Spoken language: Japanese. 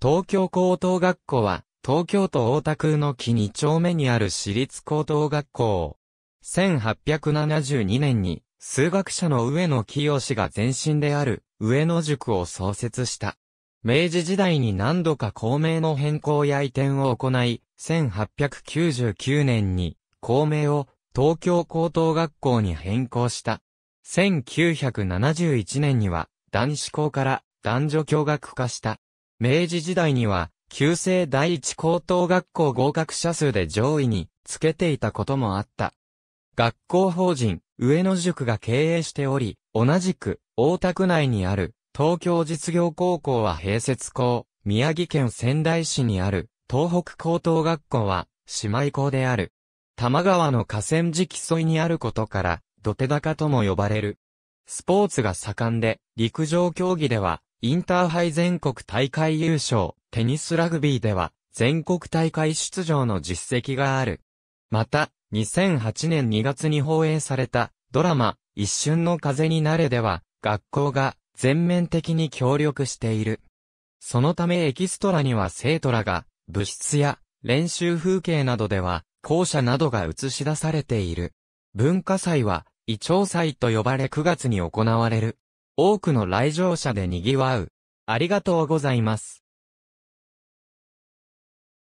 東京高等学校は、東京都大田区の木2丁目にある私立高等学校。1872年に、数学者の上野清が前身である、上野塾を創設した。明治時代に何度か校名の変更や移転を行い、1899年に、校名を東京高等学校に変更した。1971年には、男子校から男女共学化した。明治時代には、旧制第一高等学校合格者数で上位につけていたこともあった。学校法人、上野塾が経営しており、同じく、大田区内にある、東京実業高校は併設校、宮城県仙台市にある、東北高等学校は、姉妹校である。玉川の河川敷沿いにあることから、土手高とも呼ばれる。スポーツが盛んで、陸上競技では、インターハイ全国大会優勝、テニスラグビーでは、全国大会出場の実績がある。また、2008年2月に放映された、ドラマ、一瞬の風になれでは、学校が全面的に協力している。そのためエキストラには生徒らが、部室や練習風景などでは、校舎などが映し出されている。文化祭は、異調祭と呼ばれ9月に行われる。多くの来場者で賑わう。ありがとうございます。